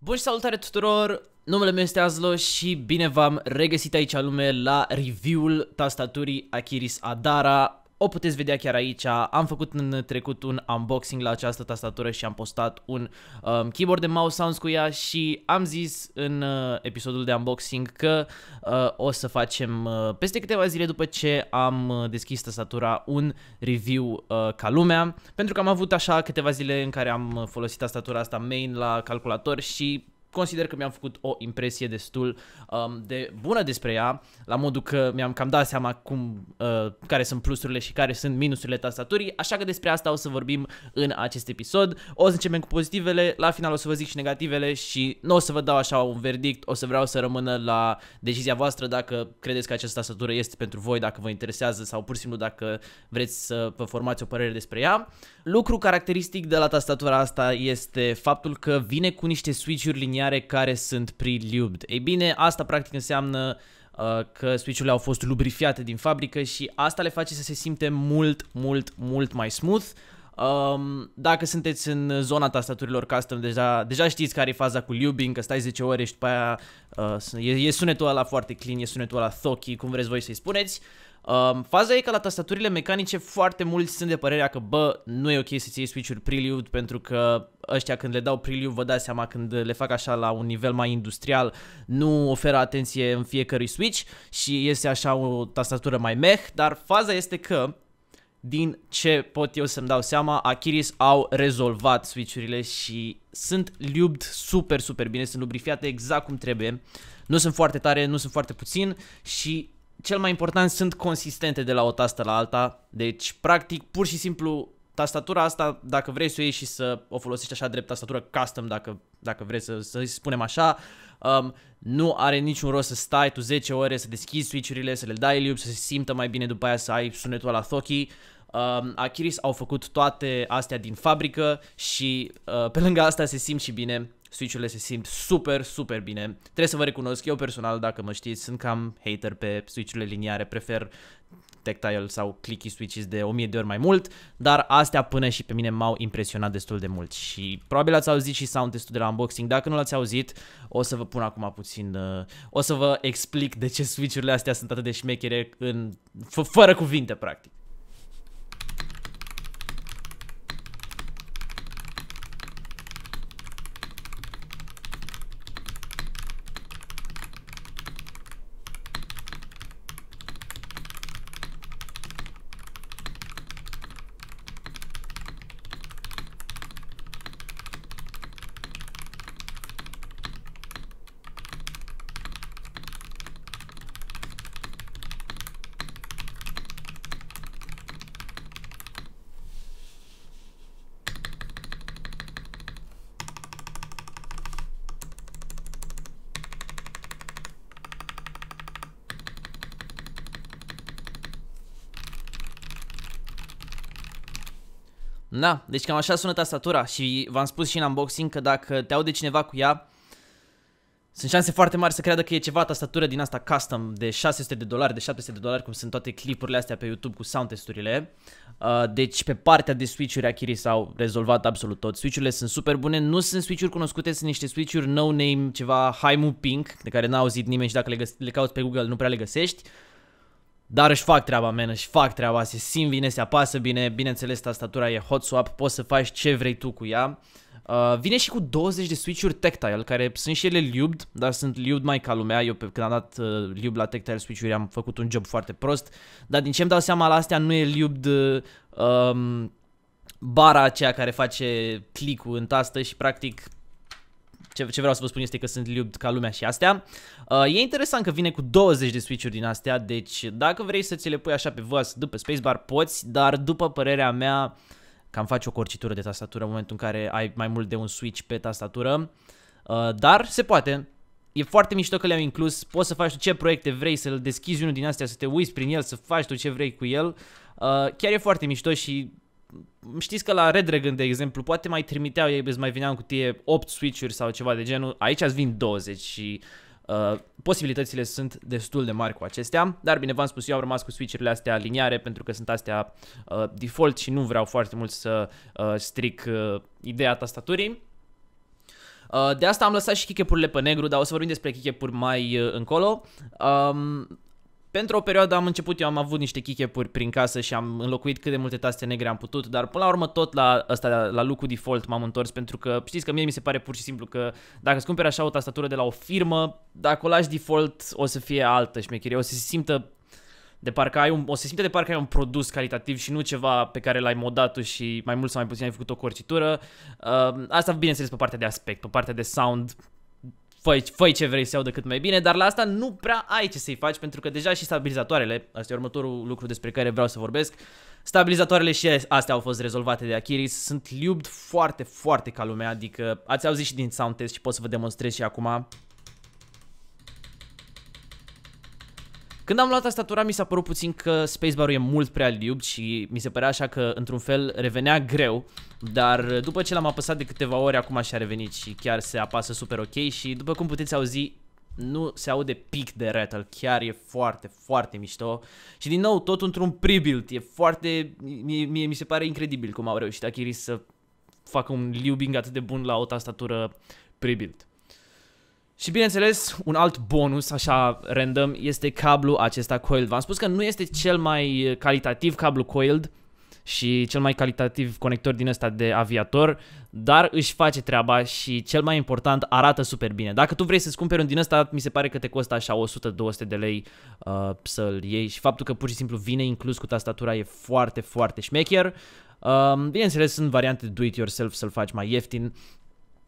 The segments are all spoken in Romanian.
Bun și salutare tuturor! Numele meu este Azlo și bine v-am regăsit aici alume la review-ul tastaturii Akiris Adara o puteți vedea chiar aici. Am făcut în trecut un unboxing la această tastatură și am postat un um, keyboard de mouse sounds cu ea și am zis în uh, episodul de unboxing că uh, o să facem uh, peste câteva zile după ce am uh, deschis tastatura un review uh, ca lumea pentru că am avut așa câteva zile în care am uh, folosit tastatura asta main la calculator și consider că mi-am făcut o impresie destul um, de bună despre ea, la modul că mi-am cam dat seama cum, uh, care sunt plusurile și care sunt minusurile tastaturii, așa că despre asta o să vorbim în acest episod. O să începem cu pozitivele, la final o să vă zic și negativele și nu o să vă dau așa un verdict, o să vreau să rămână la decizia voastră dacă credeți că această tastatură este pentru voi, dacă vă interesează sau pur și simplu dacă vreți să vă formați o părere despre ea. Lucru caracteristic de la tastatura asta este faptul că vine cu niște switch-uri liniare care sunt pre-lubed. Ei bine, asta practic înseamnă uh, că switch-urile au fost lubrifiate din fabrică și asta le face să se simte mult, mult, mult mai smooth. Um, dacă sunteți în zona tastaturilor custom, deja, deja știți care e faza cu lubing, că stai 10 ore și după aia uh, e, e sunetul ăla foarte clean, e sunetul ăla thocky, cum vreți voi să-i spuneți. Uh, Um, faza e că la tastaturile mecanice foarte mulți sunt de părerea că, bă, nu e ok să ții switch-uri preliud pentru că ăștia când le dau preliud vă dați seama când le fac așa la un nivel mai industrial nu oferă atenție în fiecare switch și este așa o tastatură mai meh, dar faza este că din ce pot eu să-mi dau seama, Achiris au rezolvat switch-urile și sunt lubed super, super bine, sunt lubrifiate exact cum trebuie. Nu sunt foarte tare, nu sunt foarte puțin și cel mai important, sunt consistente de la o tastă la alta. Deci, practic, pur și simplu, tastatura asta, dacă vrei să o iei și să o folosești așa drept tastatură custom, dacă, dacă vrei să, să spunem așa, um, nu are niciun rost să stai tu 10 ore, să deschizi switch-urile, să le dai lui, să se simtă mai bine după aia să ai sunetul la Thoki. Um, Achiris au făcut toate astea din fabrică și uh, pe lângă asta se simt și bine Switch-urile se simt super, super bine. Trebuie să vă recunosc, eu personal, dacă mă știți, sunt cam hater pe Switch-urile liniare, prefer tactile sau clicky switches de 1000 de ori mai mult, dar astea până și pe mine m-au impresionat destul de mult și probabil ați auzit și sound testul de la unboxing, dacă nu l-ați auzit o să vă pun acum puțin, uh, o să vă explic de ce switch-urile astea sunt atât de șmechere în, fără cuvinte practic. Da, deci cam așa sună tastatura și v-am spus și în unboxing că dacă te aude cineva cu ea, sunt șanse foarte mari să creadă că e ceva tastatură din asta custom de 600 de dolari, de 700 de dolari, cum sunt toate clipurile astea pe YouTube cu sound testurile. Uh, deci pe partea de switch-uri Akiri s-au rezolvat absolut tot. Switch-urile sunt super bune, nu sunt switch-uri cunoscute, sunt niște switch-uri no-name, ceva Haimu Pink, de care n-a auzit nimeni și dacă le, le cauți pe Google nu prea le găsești. Dar își fac treaba, man, își fac treaba, se simt bine, se apasă bine, bineînțeles tastatura e hot swap, poți să faci ce vrei tu cu ea. Uh, vine și cu 20 de switch-uri tactile, care sunt și ele lubed, dar sunt lubed mai ca lumea. Eu pe când am dat uh, lubed la tactile switch-uri am făcut un job foarte prost, dar din ce îmi dau seama la astea nu e lubed uh, um, bara aceea care face click-ul în tastă și practic ce, ce vreau să vă spun este că sunt liubt ca lumea și astea. Uh, e interesant că vine cu 20 de switch-uri din astea, deci dacă vrei să ți le pui așa pe vas după spacebar poți, dar după părerea mea cam faci o corcitură de tastatură în momentul în care ai mai mult de un switch pe tastatură. Uh, dar se poate, E foarte mișto că le am inclus, poți să faci tu ce proiecte vrei, să-l deschizi unul din astea, să te uiți prin el, să faci tu ce vrei cu el. Uh, chiar e foarte mișto și știți că la Red Dragon, de exemplu, poate mai trimiteau, ei îți mai vineau în cutie 8 switch-uri sau ceva de genul, aici îți vin 20 și Uh, posibilitățile sunt destul de mari cu acestea, dar bine v-am spus, eu am rămas cu switch-urile astea liniare pentru că sunt astea uh, default și nu vreau foarte mult să uh, stric uh, ideea tastaturii. Uh, de asta am lăsat și kick pe negru, dar o să vorbim despre kick mai uh, încolo. Um, pentru o perioadă am început, eu am avut niște kickepuri prin casă și am înlocuit cât de multe taste negre am putut, dar până la urmă tot la, asta, la look Default m-am întors pentru că știți că mie mi se pare pur și simplu că dacă îți cumperi așa o tastatură de la o firmă, dacă o lași default o să fie altă șmecherie, o să se simtă de parcă ai un, o se simte de parcă ai un produs calitativ și nu ceva pe care l-ai modat și mai mult sau mai puțin ai făcut o corcitură. Uh, asta bineînțeles pe partea de aspect, pe partea de sound fă fă ce vrei să iau de cât mai bine, dar la asta nu prea ai ce să-i faci, pentru că deja și stabilizatoarele, asta e următorul lucru despre care vreau să vorbesc, stabilizatoarele și astea au fost rezolvate de Akiris, sunt liubd foarte, foarte ca lumea, adică ați auzit și din sound test și pot să vă demonstrez și acum, Când am luat tastatura mi s-a părut puțin că spacebar-ul e mult prea liub și mi se părea așa că într-un fel revenea greu, dar după ce l-am apăsat de câteva ore acum și-a revenit și chiar se apasă super ok și după cum puteți auzi nu se aude pic de rattle, chiar e foarte, foarte mișto și din nou tot într-un pre-build, e foarte, mie, mie mi se pare incredibil cum au reușit Achiris să facă un liubing atât de bun la o tastatură pre-build. Și bineînțeles, un alt bonus, așa random, este cablu acesta coiled. V-am spus că nu este cel mai eh, calitativ cablu coiled și cel mai calitativ conector din ăsta de aviator, dar își face treaba și cel mai important arată super bine. Dacă tu vrei să-ți cumperi un din ăsta, mi se pare că te costă așa 100-200 de lei uh, să-l iei și faptul că pur și simplu vine inclus cu tastatura e foarte, foarte șmecher. Uh, bineînțeles, sunt variante do-it-yourself să-l faci mai ieftin,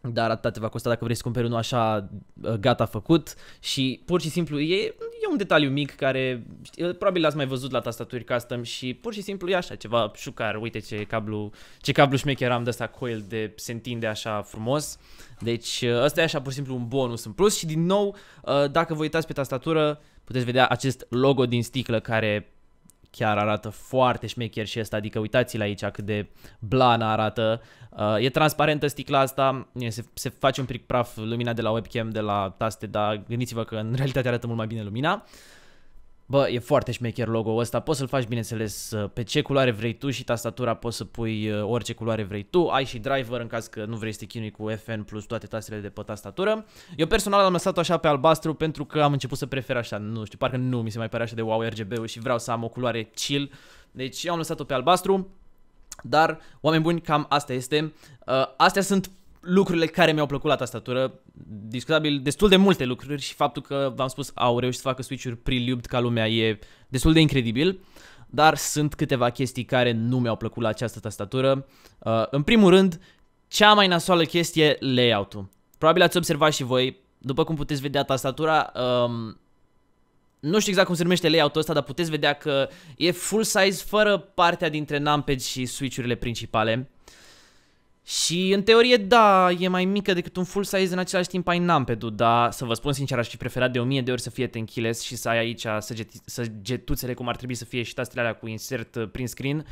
dar atâta te va costa dacă vrei să cumperi unul așa uh, gata făcut și pur și simplu e, e un detaliu mic care probabil l-ați mai văzut la tastaturi custom și pur și simplu e așa ceva șucar, uite ce cablu, ce cablu șmecher am de asta coil de se întinde așa frumos. Deci uh, ăsta e așa pur și simplu un bonus în plus și din nou uh, dacă vă uitați pe tastatură puteți vedea acest logo din sticlă care chiar arată foarte șmecher și ăsta, adică uitați-l aici cât de blană arată. Uh, e transparentă sticla asta, se, se face un pic praf lumina de la webcam, de la taste, dar gândiți-vă că în realitate arată mult mai bine lumina. Uh, Bă, e foarte șmecher logo-ul ăsta, poți să-l faci bineînțeles uh, pe ce culoare vrei tu și tastatura poți să pui uh, orice culoare vrei tu, ai și driver în caz că nu vrei să te chinui cu FN plus toate tastele de pe tastatură. Eu personal am lăsat-o așa pe albastru pentru că am început să prefer așa, nu știu, parcă nu mi se mai pare așa de wow RGB-ul și vreau să am o culoare chill, deci eu am lăsat-o pe albastru. Dar, oameni buni, cam asta este. Uh, astea sunt lucrurile care mi-au plăcut la tastatură, discutabil destul de multe lucruri și faptul că, v-am spus, au reușit să facă switch-uri prelubbed ca lumea e destul de incredibil, dar sunt câteva chestii care nu mi-au plăcut la această tastatură. Uh, în primul rând, cea mai nasoală chestie, layout-ul. Probabil ați observat și voi, după cum puteți vedea tastatura, um, nu știu exact cum se numește layout-ul ăsta, dar puteți vedea că e full size fără partea dintre numpad și switch-urile principale. Și în teorie, da, e mai mică decât un full size în același timp ai numpad dar să vă spun sincer, aș fi preferat de 1000 de ori să fie tenchiles și să ai aici săgetuțele cum ar trebui să fie și tastele alea cu insert uh, prin screen.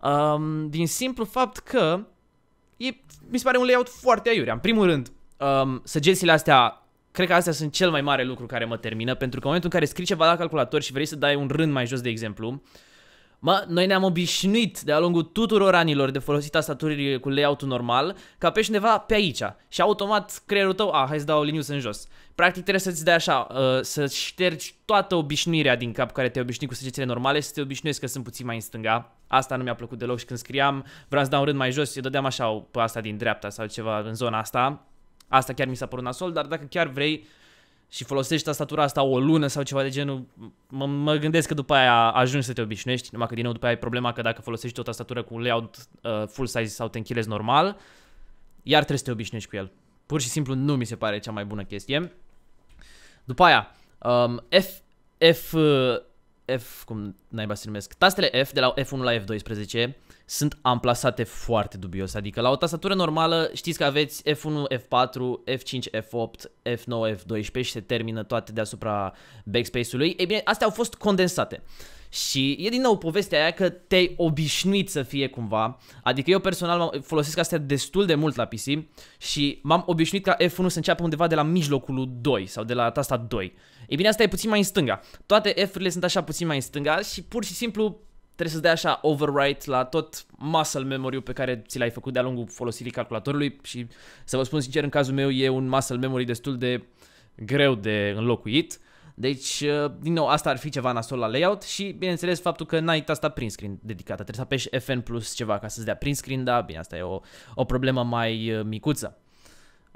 Um, din simplu fapt că e, mi se pare un layout foarte aiurea. În primul rând, um, săgețile astea, cred că astea sunt cel mai mare lucru care mă termină, pentru că în momentul în care scrii ceva la calculator și vrei să dai un rând mai jos, de exemplu, uh, Mă, noi ne-am obișnuit de-a lungul tuturor anilor de folosit tastaturii cu layout-ul normal ca pe cineva pe aici și automat creierul tău, a, ah, hai să dau liniuță în jos. Practic trebuie să-ți dai așa, uh, să ștergi toată obișnuirea din cap care te-ai obișnuit cu săgețile normale, să te obișnuiesc că sunt puțin mai în stânga. Asta nu mi-a plăcut deloc și când scriam, vreau să dau un rând mai jos, eu dădeam așa pe asta din dreapta sau ceva în zona asta. Asta chiar mi s-a părut nasol, dar dacă chiar vrei, și folosești tastatura asta o lună sau ceva de genul, mă, mă gândesc că după aia ajungi să te obișnuiești, numai că din nou după aia ai problema că dacă folosești o tastatură cu layout uh, full size sau te închilezi normal, iar trebuie să te obișnuiești cu el. Pur și simplu nu mi se pare cea mai bună chestie. După aia, um, F, F, F, cum naiba se numesc, tastele F de la F1 la F12 sunt amplasate foarte dubios. Adică la o tastatură normală știți că aveți F1, F4, F5, F8, F9, F12 și se termină toate deasupra backspace-ului. Ei bine, astea au fost condensate. Și e din nou povestea aia că te-ai obișnuit să fie cumva. Adică eu personal folosesc astea destul de mult la PC și m-am obișnuit ca F1 să înceapă undeva de la mijlocul 2 sau de la tasta 2. Ei bine, asta e puțin mai în stânga. Toate F-urile sunt așa puțin mai în stânga și pur și simplu trebuie să-ți dea așa overwrite la tot muscle memory pe care ți l-ai făcut de-a lungul folosirii calculatorului și să vă spun sincer, în cazul meu e un muscle memory destul de greu de înlocuit. Deci, uh, din nou, asta ar fi ceva nasol la layout și, bineînțeles, faptul că n-ai tasta print screen dedicată. Trebuie să apeși FN plus ceva ca să-ți dea print screen, da, bine, asta e o, o problemă mai uh, micuță.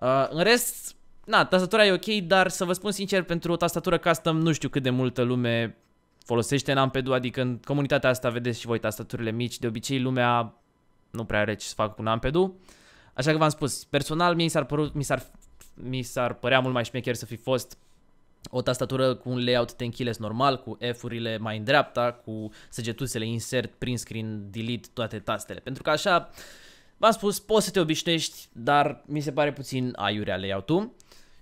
Uh, în rest, na, tastatura e ok, dar să vă spun sincer, pentru o tastatură custom nu știu cât de multă lume folosește ampedu, adică în comunitatea asta vedeți și voi tastaturile mici, de obicei lumea nu prea are ce să facă cu ampedu, Așa că v-am spus, personal mi s-ar, părut, mi, s-ar, mi s-ar părea mult mai șmecher să fi fost o tastatură cu un layout keyless normal, cu F-urile mai în dreapta, cu săgetusele insert, print screen, delete, toate tastele. Pentru că așa, v-am spus, poți să te obișnuiești, dar mi se pare puțin aiurea layout-ul.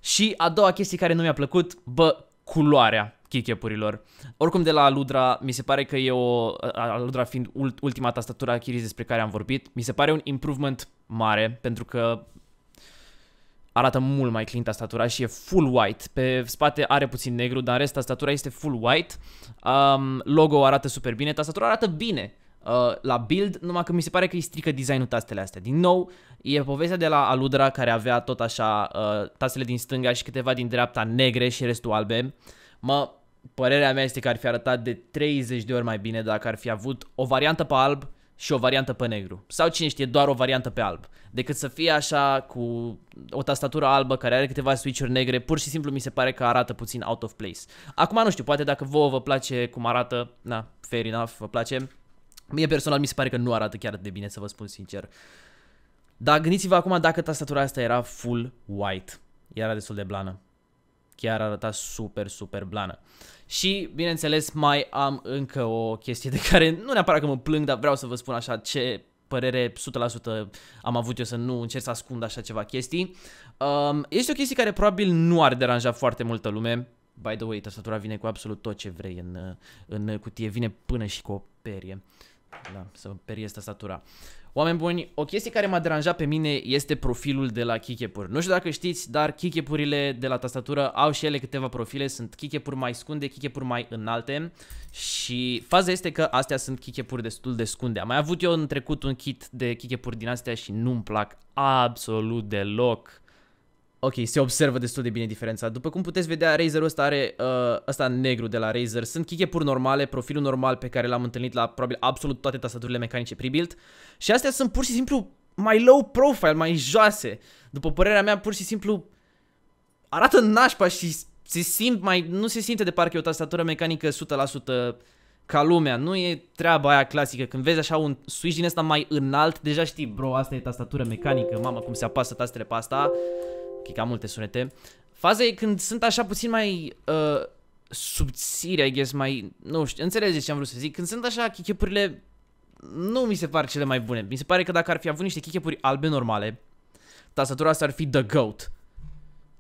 Și a doua chestie care nu mi-a plăcut, bă, culoarea keycapurilor. Oricum de la Ludra mi se pare că e o, Ludra fiind ultima tastatură a Kiris despre care am vorbit, mi se pare un improvement mare pentru că arată mult mai clean tastatura și e full white. Pe spate are puțin negru, dar în rest tastatura este full white. Um, logo arată super bine, tastatura arată bine uh, la build, numai că mi se pare că îi strică designul tastele astea. Din nou, e povestea de la Aludra care avea tot așa uh, tastele din stânga și câteva din dreapta negre și restul albe. Mă părerea mea este că ar fi arătat de 30 de ori mai bine dacă ar fi avut o variantă pe alb și o variantă pe negru. Sau cine știe, doar o variantă pe alb. Decât să fie așa cu o tastatură albă care are câteva switch-uri negre, pur și simplu mi se pare că arată puțin out of place. Acum nu știu, poate dacă vouă vă place cum arată, na, fair enough, vă place. Mie personal mi se pare că nu arată chiar de bine, să vă spun sincer. Dar gândiți-vă acum dacă tastatura asta era full white. Era destul de blană. Chiar arăta super, super blană. Uh, și, bineînțeles, mai am încă o chestie de care nu neapărat că mă plâng, dar vreau să vă spun așa ce părere 100% am avut eu să nu încerc să ascund așa ceva chestii. Um, este o chestie care probabil nu ar deranja foarte multă lume. By the way, tastatura vine cu absolut tot ce vrei în, în cutie. Vine până și cu o perie. Da, să periezi tastatura. Oameni buni, o chestie care m-a deranjat pe mine este profilul de la kikepur. Nu știu dacă știți, dar Kikepurile de la tastatură au și ele câteva profile, sunt kikepur mai scunde, kikepur mai înalte și faza este că astea sunt kikepuri destul de scunde. Am mai avut eu în trecut un kit de kikepur din astea și nu-mi plac absolut deloc. Ok, se observă destul de bine diferența. După cum puteți vedea, Razer-ul ăsta are uh, ăsta negru de la Razer. Sunt keycap-uri normale, profilul normal pe care l-am întâlnit la probabil absolut toate tastaturile mecanice pre-built. Și astea sunt pur și simplu mai low profile, mai joase. După părerea mea, pur și simplu arată nașpa și se simt mai, nu se simte de parcă e o tastatură mecanică 100% ca lumea. Nu e treaba aia clasică. Când vezi așa un switch din ăsta mai înalt, deja știi, bro, asta e tastatură mecanică, mama, cum se apasă tastele pe asta chica multe sunete. Faza e când sunt așa puțin mai uh, subțiri, I guess, mai, nu știu, înțelegeți ce am vrut să zic. Când sunt așa chichepurile, nu mi se par cele mai bune. Mi se pare că dacă ar fi avut niște chichepuri albe normale, tastatura asta ar fi The Goat.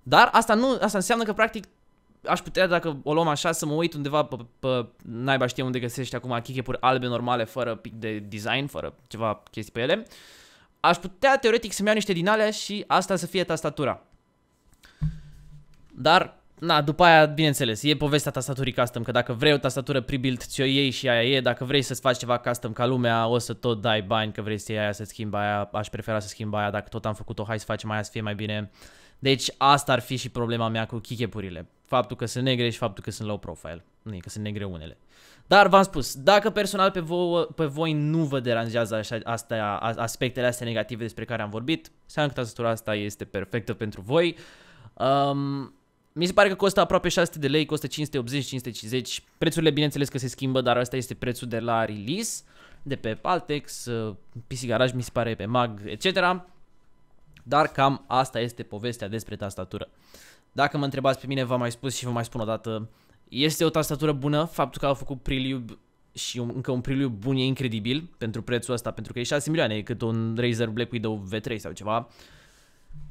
Dar asta nu, asta înseamnă că practic aș putea, dacă o luăm așa, să mă uit undeva pe, pe naiba știe unde găsești acum chichepuri albe normale, fără pic de design, fără ceva chestii pe ele. Aș putea, teoretic, să-mi iau niște din alea și asta să fie tastatura. Dar, na, după aia, bineînțeles, e povestea tastaturii custom, că dacă vrei o tastatură pre-built, ți-o iei și aia e, dacă vrei să-ți faci ceva custom ca lumea, o să tot dai bani că vrei să iei aia, să schimbi aia, aș prefera să schimb aia, dacă tot am făcut-o, hai să facem aia să fie mai bine. Deci asta ar fi și problema mea cu chichepurile. Faptul că sunt negre și faptul că sunt low profile. Nu, e că sunt negre unele. Dar v-am spus, dacă personal pe, voi pe voi nu vă deranjează așa, astea, aspectele astea negative despre care am vorbit, înseamnă că asta este perfectă pentru voi. Um, mi se pare că costă aproape 600 de lei, costă 580-550. Prețurile bineînțeles că se schimbă, dar asta este prețul de la release, de pe Paltex, uh, PC Garage mi se pare pe Mag, etc. Dar cam asta este povestea despre tastatură. Dacă mă întrebați pe mine, v-am mai spus și vă mai spun o dată, este o tastatură bună, faptul că au făcut Preliube și un, încă un Preliube bun e incredibil pentru prețul ăsta, pentru că e 6 milioane, e cât un Razer Black Widow V3 sau ceva.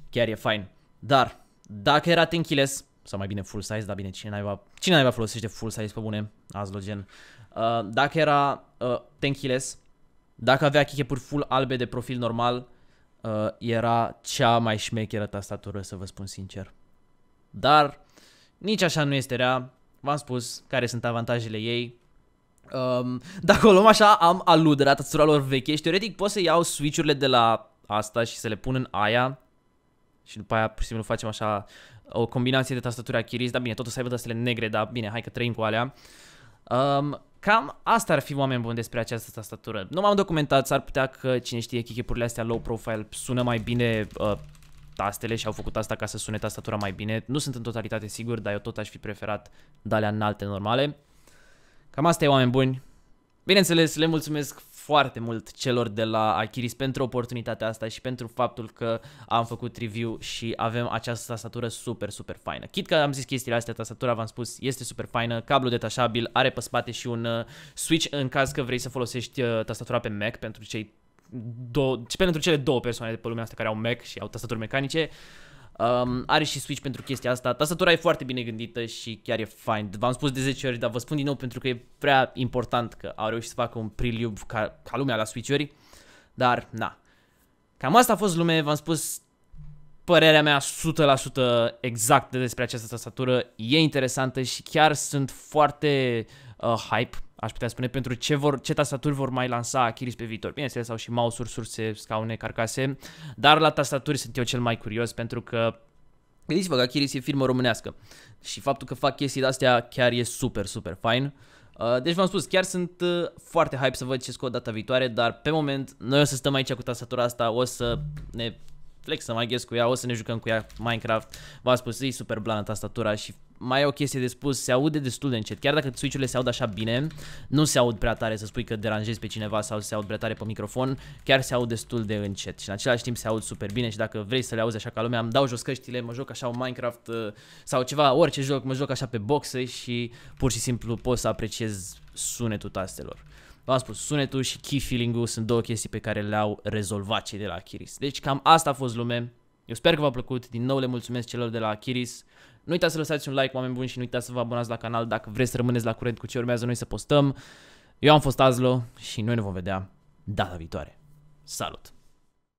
Chiar e fain. Dar, dacă era tenchiles, sau mai bine full size, dar bine, cine naiba, cine naiba folosește full size pe bune, azlogen. Uh, dacă era uh, tenchiles, dacă avea chichepuri full albe de profil normal, uh, era cea mai șmecheră tastatură, să vă spun sincer. Dar nici așa nu este rea, v-am spus care sunt avantajele ei. Um, dacă o luăm așa, am aluderat tastatura lor veche și teoretic pot să iau switch-urile de la asta și să le pun în aia și după aia pur și simplu facem așa o combinație de tastaturi Achiris, dar bine, totul să aibă tastele negre, dar bine, hai că trăim cu alea. Um, cam asta ar fi oameni buni despre această tastatură. Nu m-am documentat, s-ar putea că cine știe chichipurile astea low profile sună mai bine uh, tastele și au făcut asta ca să sune tastatura mai bine. Nu sunt în totalitate sigur, dar eu tot aș fi preferat dalea înalte normale. Cam asta e oameni buni. Bineînțeles, le mulțumesc foarte mult celor de la Achiris pentru oportunitatea asta și pentru faptul că am făcut review și avem această tastatură super, super faină. Chit că am zis chestiile astea, tastatura, v-am spus, este super faină, cablu detașabil, are pe spate și un uh, switch în caz că vrei să folosești uh, tastatura pe Mac pentru cei două, pentru cele două persoane de pe lumea asta care au Mac și au tastaturi mecanice. Uh, Um, are și Switch pentru chestia asta. Tastatura e foarte bine gândită și chiar e fine. V-am spus de 10 ori, dar vă spun din nou pentru că e prea important că au reușit să facă un preliub ca, ca lumea la Switch-uri. Dar, na. Cam asta a fost lume, v-am spus părerea mea 100% exactă despre această tastatură. E interesantă și chiar sunt foarte uh, hype aș putea spune, pentru ce, vor, ce tastaturi vor mai lansa Achilles pe viitor. Bineînțeles, sau și mouse-uri, surse, scaune, carcase, dar la tastaturi sunt eu cel mai curios pentru că Gândiți-vă că Achilles e firmă românească și faptul că fac chestii astea chiar e super, super fine. Uh, deci v-am spus, chiar sunt uh, foarte hype să văd ce scot data viitoare, dar pe moment noi o să stăm aici cu tastatura asta, o să ne flex să mai ghes cu ea, o să ne jucăm cu ea Minecraft. V-am spus, e super blană tastatura și mai e o chestie de spus, se aude destul de încet. Chiar dacă switch-urile se aud așa bine, nu se aud prea tare să spui că deranjezi pe cineva sau se aud prea tare pe microfon, chiar se aud destul de încet și în același timp se aud super bine și dacă vrei să le auzi așa ca lumea, îmi dau jos căștile, mă joc așa un Minecraft uh, sau ceva, orice joc, mă joc așa pe boxe și pur și simplu pot să apreciez sunetul tastelor. V-am spus, sunetul și key feeling-ul sunt două chestii pe care le-au rezolvat cei de la Achiris. Deci cam asta a fost lume. Eu sper că v-a plăcut. Din nou le mulțumesc celor de la Achiris. Nu uitați să lăsați un like, oameni buni, și nu uitați să vă abonați la canal dacă vreți să rămâneți la curent cu ce urmează noi să postăm. Eu am fost Azlo și noi ne vom vedea data viitoare. Salut!